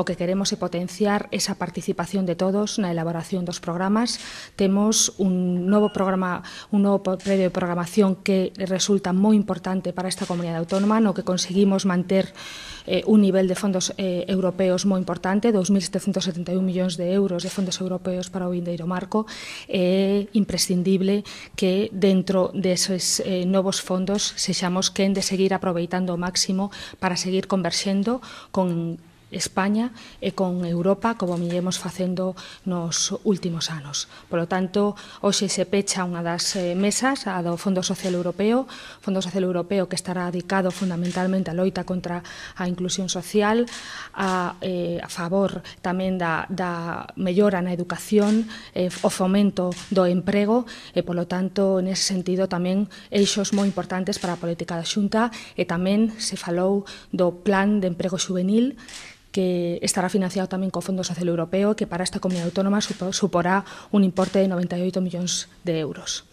O que queremos é potenciar esa participación de todos na elaboración dos programas. Temos un novo programa, un novo previo de programación que resulta moi importante para esta comunidade autónoma, no que conseguimos manter eh, un nivel de fondos eh, europeos moi importante, 2.771 millóns de euros de fondos europeos para o Vindeiro Marco, é eh, imprescindible que dentro deses eh, novos fondos sexamos quen de seguir aproveitando o máximo para seguir converxendo con España e con Europa como miremos facendo nos últimos anos. Por lo tanto, hoxe se pecha unha das eh, mesas a do Fondo Social Europeo, Fondo Social Europeo que estará dedicado fundamentalmente á loita contra a inclusión social, a, eh, a favor tamén da, da mellora na educación, eh, o fomento do emprego e, por lo tanto, nese sentido tamén eixos moi importantes para a política da xunta e tamén se falou do plan de emprego juvenil que estará financiado también con Fondo Social Europeo, que para esta comunidad autónoma suporá un importe de 98 millones de euros.